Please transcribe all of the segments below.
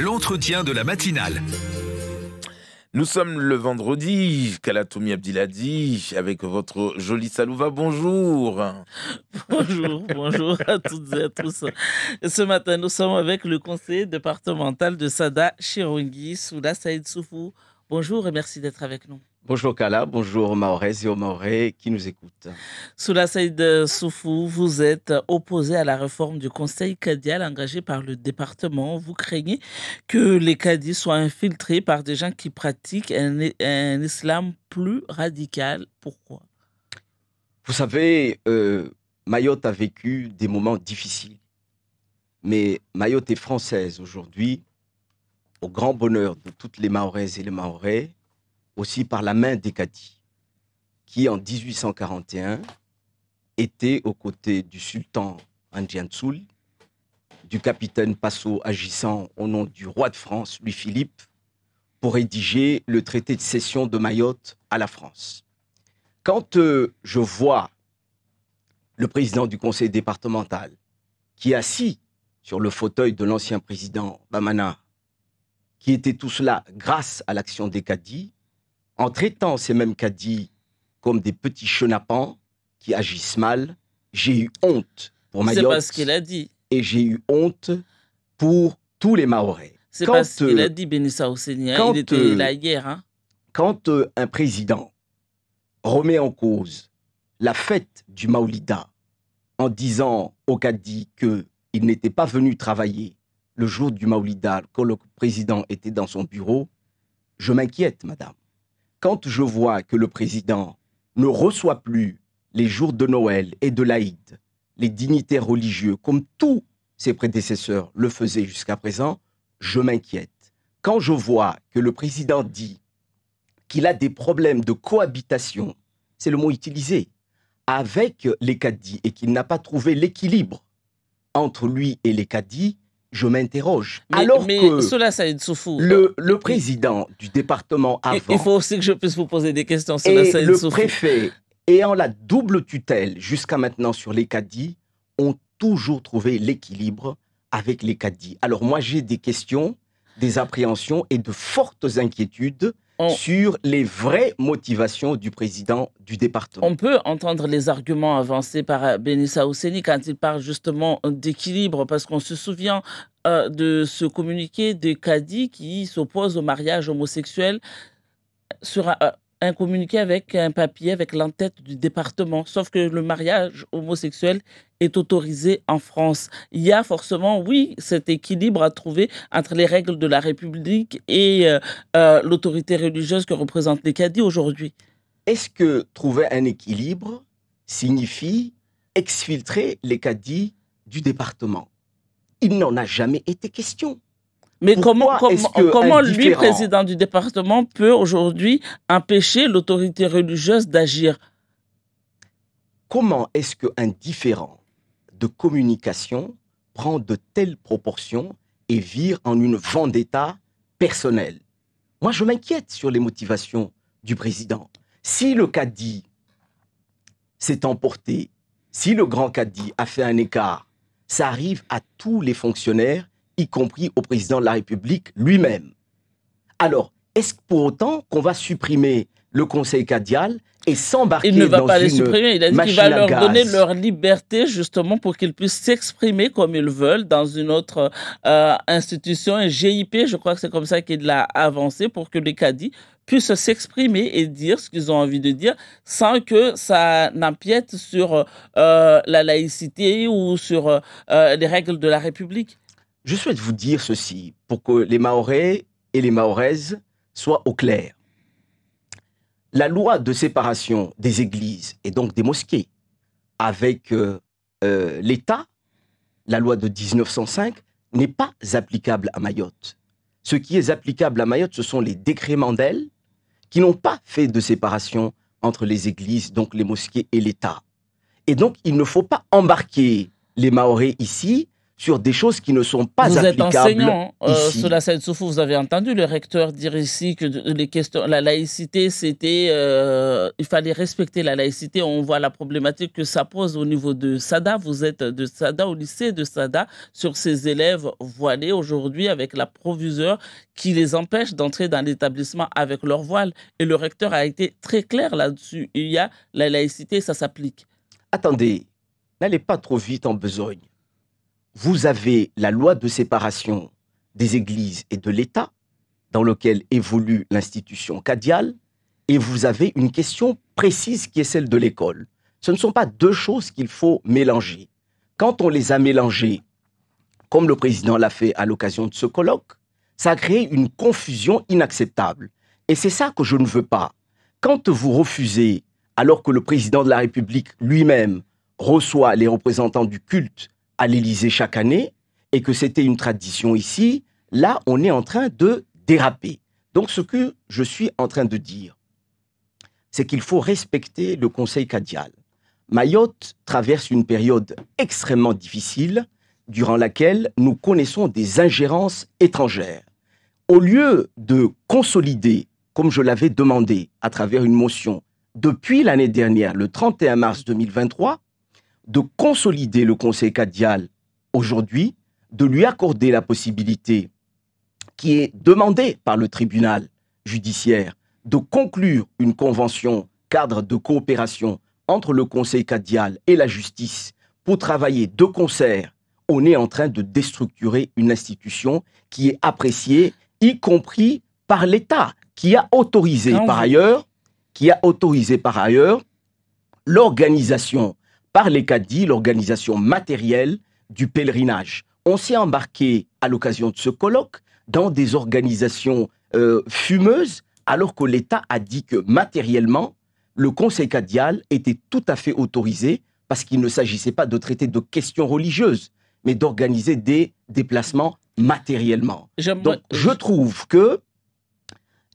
l'entretien de la matinale. Nous sommes le vendredi, Kalatoumi Abdiladi, avec votre jolie Salouva. Bonjour. Bonjour, bonjour à toutes et à tous. Ce matin, nous sommes avec le conseiller départemental de Sada Chirungi, Souda Saïd Soufou. Bonjour et merci d'être avec nous. Bonjour Kala, bonjour Maorès et aux qui nous écoutent. Soula Saïd Soufou, vous êtes opposé à la réforme du Conseil cadial engagée par le département. Vous craignez que les cadis soient infiltrés par des gens qui pratiquent un, islam plus radical. Pourquoi Vous savez, euh, Mayotte a vécu des moments difficiles. Mais Mayotte est française aujourd'hui, au grand bonheur de toutes les Mahoraises et les Maoré aussi par la main d'Ekati, qui en 1841 était aux côtés du sultan Andjansoul, du capitaine Passo agissant au nom du roi de France, Louis-Philippe, pour rédiger le traité de cession de Mayotte à la France. Quand euh, je vois le président du conseil départemental qui est assis sur le fauteuil de l'ancien président Bamana, qui était tout cela grâce à l'action des en traitant ces mêmes caddies comme des petits chenapans qui agissent mal, j'ai eu honte pour Mayotte. C'est pas ce qu'il a dit. Et j'ai eu honte pour tous les Maorais. C'est parce qu'il euh, a dit, Benissa Oussénia. Hein. Il était euh, là hein. Quand euh, un président remet en cause la fête du Maolida en disant au que qu'il n'était pas venu travailler le jour du Maolida, quand le président était dans son bureau, je m'inquiète, madame quand je vois que le président ne reçoit plus les jours de Noël et de l'Aïd, les dignitaires religieux, comme tous ses prédécesseurs le faisaient jusqu'à présent, je m'inquiète. Quand je vois que le président dit qu'il a des problèmes de cohabitation, c'est le mot utilisé, avec les caddies et qu'il n'a pas trouvé l'équilibre entre lui et les caddies, je m'interroge. Alors mais que cela, ça est le, le, président du département avant... Il faut aussi que je puisse vous poser des questions. Cela, et le préfet ayant la double tutelle jusqu'à maintenant sur les caddies ont toujours trouvé l'équilibre avec les caddies. Alors moi, j'ai des questions, des appréhensions et de fortes inquiétudes sur les vraies motivations du président du département. On peut entendre les arguments avancés par Benissa Ousseni quand il parle justement d'équilibre, parce qu'on se souvient euh, de ce communiqué des cadis qui s'opposent au mariage homosexuel sur, euh, un un communiqué avec un papier avec l'entête du département. Sauf que le mariage homosexuel est autorisé en France. Il y a forcément, oui, cet équilibre à trouver entre les règles de la République et euh, euh, l'autorité religieuse que représentent les cadis aujourd'hui. Est-ce que trouver un équilibre signifie exfiltrer les cadis du département Il n'en a jamais été question. Mais comment, comment lui, président du département, peut aujourd'hui empêcher l'autorité religieuse d'agir Comment est-ce qu'un différent de communication prend de telles proportions et vire en une vendetta personnelle Moi, je m'inquiète sur les motivations du président. Si le caddie s'est emporté, si le grand caddie a fait un écart, ça arrive à tous les fonctionnaires y compris au président de la République lui-même. Alors, est-ce pour autant qu'on va supprimer le Conseil cadial et s'embarquer dans une Il ne va pas les supprimer, il va leur donner leur liberté justement pour qu'ils puissent s'exprimer comme ils veulent dans une autre euh, institution, un GIP, je crois que c'est comme ça qu'il l'a avancé, pour que les cadis puissent s'exprimer et dire ce qu'ils ont envie de dire sans que ça n'empiète sur euh, la laïcité ou sur euh, les règles de la République. Je souhaite vous dire ceci pour que les Mahorais et les Mahoraises soient au clair. La loi de séparation des églises et donc des mosquées avec euh, euh, l'État, la loi de 1905, n'est pas applicable à Mayotte. Ce qui est applicable à Mayotte, ce sont les décrets Mandel qui n'ont pas fait de séparation entre les églises, donc les mosquées et l'État. Et donc, il ne faut pas embarquer les Mahorais ici sur des choses qui ne sont pas applicables. Vous hein. euh, vous avez entendu le recteur dire ici que les questions, la laïcité, c'était, euh, il fallait respecter la laïcité. On voit la problématique que ça pose au niveau de Sada. Vous êtes de Sada, au lycée de Sada, sur ces élèves voilés aujourd'hui avec la proviseur qui les empêche d'entrer dans l'établissement avec leur voile. Et le recteur a été très clair là-dessus. Il y a la laïcité, ça s'applique. Attendez, n'allez pas trop vite en besogne vous avez la loi de séparation des églises et de l'État, dans lequel évolue l'institution cadiale, et vous avez une question précise qui est celle de l'école. Ce ne sont pas deux choses qu'il faut mélanger. Quand on les a mélangées, comme le président l'a fait à l'occasion de ce colloque, ça a créé une confusion inacceptable. Et c'est ça que je ne veux pas. Quand vous refusez, alors que le président de la République lui-même reçoit les représentants du culte à l'Élysée chaque année et que c'était une tradition ici, là, on est en train de déraper. Donc, ce que je suis en train de dire, c'est qu'il faut respecter le Conseil cadial. Mayotte traverse une période extrêmement difficile durant laquelle nous connaissons des ingérences étrangères. Au lieu de consolider, comme je l'avais demandé à travers une motion, depuis l'année dernière, le 31 mars 2023, de consolider le Conseil cadial aujourd'hui, de lui accorder la possibilité qui est demandée par le tribunal judiciaire de conclure une convention cadre de coopération entre le Conseil cadial et la justice pour travailler de concert, on est en train de déstructurer une institution qui est appréciée, y compris par l'État, qui a autorisé ah par ailleurs, qui a autorisé par ailleurs l'organisation par les caddies l'organisation matérielle du pèlerinage. On s'est embarqué à l'occasion de ce colloque dans des organisations euh, fumeuses alors que l'État a dit que matériellement, le Conseil cadial était tout à fait autorisé parce qu'il ne s'agissait pas de traiter de questions religieuses, mais d'organiser des déplacements matériellement. Donc je trouve que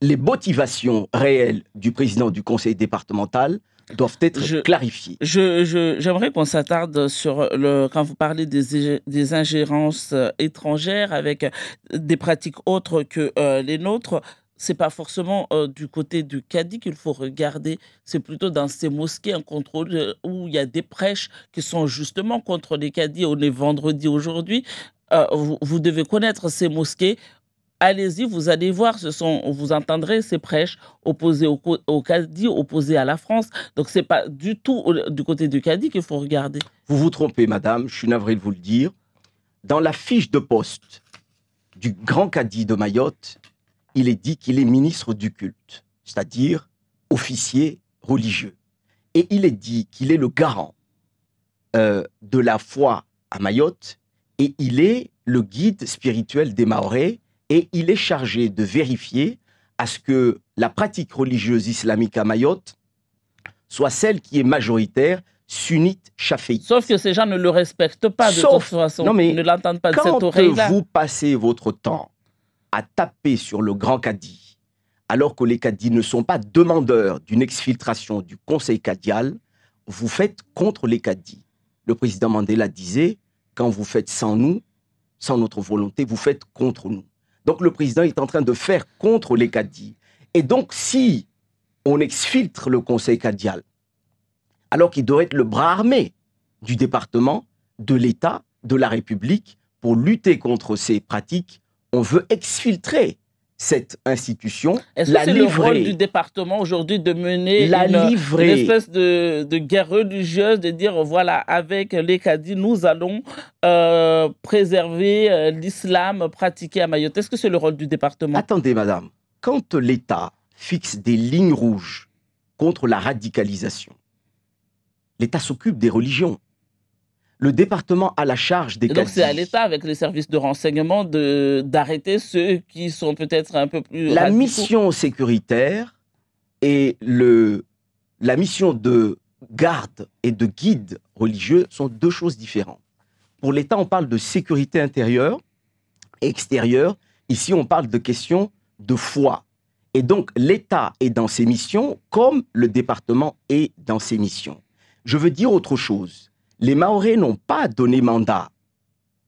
les motivations réelles du président du Conseil départemental doivent être je, clarifiées. J'aimerais qu'on s'attarde sur le quand vous parlez des, des, ingérences euh, étrangères avec des pratiques autres que euh, les nôtres. C'est pas forcément euh, du côté du cadi qu'il faut regarder. C'est plutôt dans ces mosquées en contrôle où il y a des prêches qui sont justement contre les caddies, On est vendredi aujourd'hui. vous, vous, devez connaître ces mosquées allez-y, vous allez voir, ce sont, vous entendrez ces prêches opposés au, Cadi, opposés à la France. Donc ce n'est pas du tout euh, du côté du Cadi qu'il faut regarder. Vous vous trompez, madame, je suis navré de vous le dire. Dans la fiche de poste du grand Cadi de Mayotte, il est dit qu'il est ministre du culte, c'est-à-dire officier religieux. Et il est dit qu'il est le garant euh, de la foi à Mayotte et il est le guide spirituel des Maorais et il est chargé de vérifier à ce que la pratique religieuse islamique à Mayotte soit celle qui est majoritaire, sunnite, chaféite. Sauf que ces gens ne le respectent pas de toute façon, non ne l'entendent pas de cette oreille-là. Quand vous passez votre temps à taper sur le grand caddie, alors que les caddies ne sont pas demandeurs d'une exfiltration du conseil cadial, vous faites contre les caddies. Le président Mandela disait, quand vous faites sans nous, sans notre volonté, vous faites contre nous. Donc le président est en train de faire contre les cadis. Et donc si on exfiltre le conseil cadial, alors qu'il doit être le bras armé du département, de l'État, de la République, pour lutter contre ces pratiques, on veut exfiltrer cette institution. Est-ce que c'est le rôle du département aujourd'hui de mener une, espèce de, guerre religieuse, de dire voilà, avec les cadis, nous allons euh, préserver euh, l'islam pratiqué à Mayotte Est-ce que c'est le rôle du département Attendez, madame. Quand l'État fixe des lignes rouges contre la radicalisation, l'État s'occupe des religions le département a la charge des Donc c'est à l'État, avec les services de renseignement, d'arrêter ceux qui sont peut-être un peu plus... La mission sécuritaire et le, la mission de garde et de guide religieux sont deux choses différentes. Pour l'État, on parle de sécurité intérieure, extérieure. Ici, on parle de questions de foi. Et donc, l'État est dans ses missions comme le département est dans ses missions. Je veux dire autre chose les Maoris n'ont pas donné mandat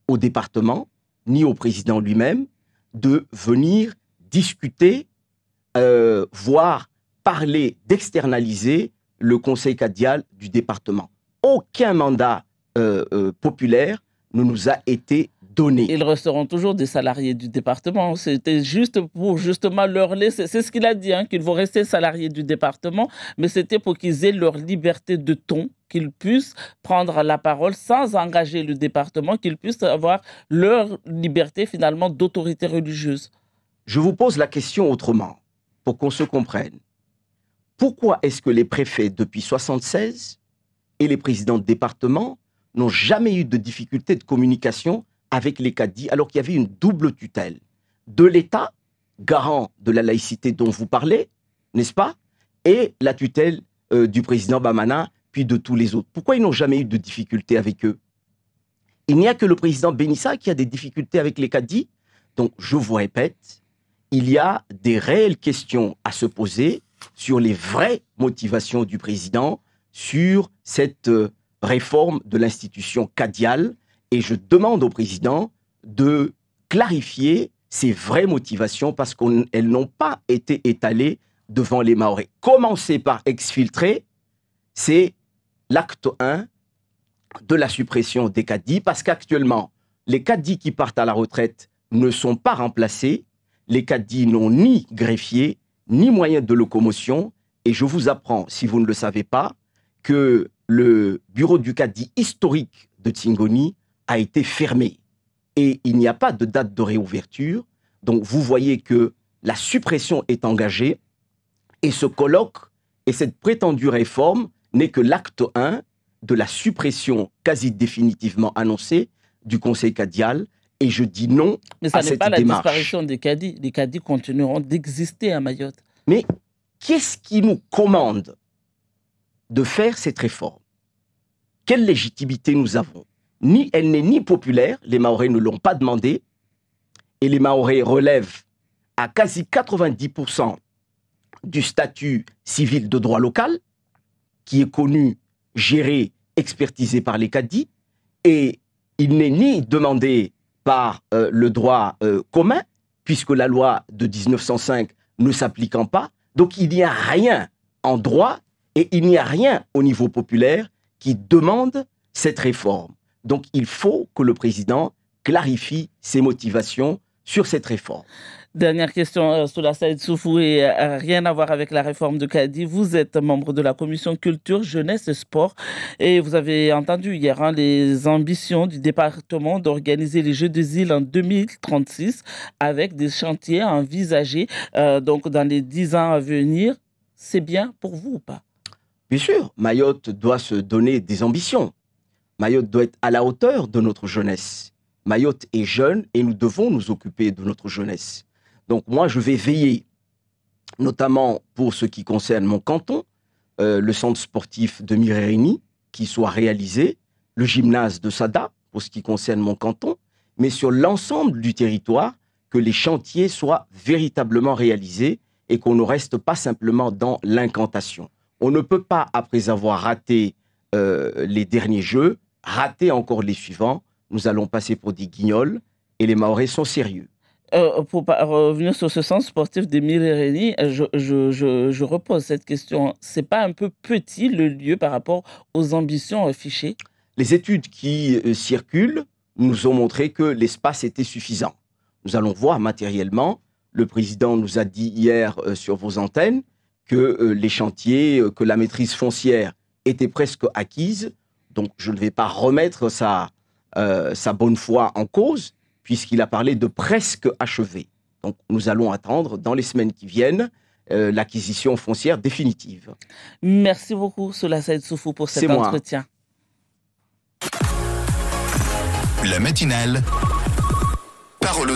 au département, ni au président lui-même, de venir discuter, euh, voire parler, d'externaliser le conseil cadial du département. Aucun mandat euh, euh, populaire ne nous a été ils resteront toujours des salariés du département. C'était juste pour justement leur laisser, c'est ce qu'il a dit, hein, qu'ils vont rester salariés du département, mais c'était pour qu'ils aient leur liberté de ton qu'ils puissent prendre la parole sans engager le département, qu'ils puissent avoir leur liberté finalement d'autorité religieuse. Je vous pose la question autrement, pour qu'on se comprenne. Pourquoi est-ce que les préfets depuis 1976 et les présidents de département n'ont jamais eu de difficultés de communication avec les cadis, alors qu'il y avait une double tutelle de l'État, garant de la laïcité dont vous parlez, n'est-ce pas, et la tutelle euh, du président Bamana, puis de tous les autres. Pourquoi ils n'ont jamais eu de difficultés avec eux Il n'y a que le président Benissa qui a des difficultés avec les cadis. Donc, je vous répète, il y a des réelles questions à se poser sur les vraies motivations du président, sur cette euh, réforme de l'institution cadiale et je demande au président de clarifier ses vraies motivations parce qu'elles n'ont pas été étalées devant les Maoris. Commencer par exfiltrer, c'est l'acte 1 de la suppression des caddies parce qu'actuellement, les caddies qui partent à la retraite ne sont pas remplacés. Les caddies n'ont ni greffier, ni moyen de locomotion. Et je vous apprends, si vous ne le savez pas, que le bureau du caddie historique de Tsingoni a été fermé. et il n'y a pas de date de réouverture. Donc vous voyez que la suppression est engagée et ce colloque et cette prétendue réforme n'est que l'acte 1 de la suppression quasi définitivement annoncée du Conseil cadial et je dis non Mais ça n'est pas la disparition des cadis. Les cadis continueront d'exister à Mayotte. Mais qu'est-ce qui nous commande de faire cette réforme Quelle légitimité nous avons elle n'est ni populaire, les Maoris ne l'ont pas demandé, et les Maoris relèvent à quasi 90% du statut civil de droit local, qui est connu, géré, expertisé par les cadis, et il n'est ni demandé par euh, le droit euh, commun, puisque la loi de 1905 ne s'appliquant pas, donc il n'y a rien en droit et il n'y a rien au niveau populaire qui demande cette réforme. Donc il faut que le président clarifie ses motivations sur cette réforme. Dernière question, euh, sur la Saïd Soufou, et euh, rien à voir avec la réforme de Cadi. Vous êtes membre de la commission culture, jeunesse et sport et vous avez entendu hier hein, les ambitions du département d'organiser les Jeux des îles en 2036 avec des chantiers envisagés euh, donc dans les 10 ans à venir. C'est bien pour vous ou pas Bien sûr, Mayotte doit se donner des ambitions. Mayotte doit être à la hauteur de notre jeunesse. Mayotte est jeune et nous devons nous occuper de notre jeunesse. Donc moi, je vais veiller, notamment pour ce qui concerne mon canton, euh, le centre sportif de Mirérini, qui soit réalisé, le gymnase de Sada, pour ce qui concerne mon canton, mais sur l'ensemble du territoire, que les chantiers soient véritablement réalisés et qu'on ne reste pas simplement dans l'incantation. On ne peut pas, après avoir raté euh, les derniers jeux, rater encore les suivants, nous allons passer pour des guignols et les Maoris sont sérieux. Euh, pour revenir sur ce sens sportif d'Emile Réni, euh, je, je, je, je, repose cette question. C'est pas un peu petit le lieu par rapport aux ambitions affichées Les études qui euh, circulent nous ont montré que l'espace était suffisant. Nous allons voir matériellement. Le président nous a dit hier sur vos antennes que les chantiers, que la maîtrise foncière était presque acquise. Donc je ne vais pas remettre euh, sa, bonne foi en cause, puisqu'il a parlé de presque achevé. Donc nous allons attendre dans les semaines qui viennent euh, l'acquisition foncière définitive. Merci beaucoup, Sola Saïd Soufou, pour cet entretien. La matinale. Parole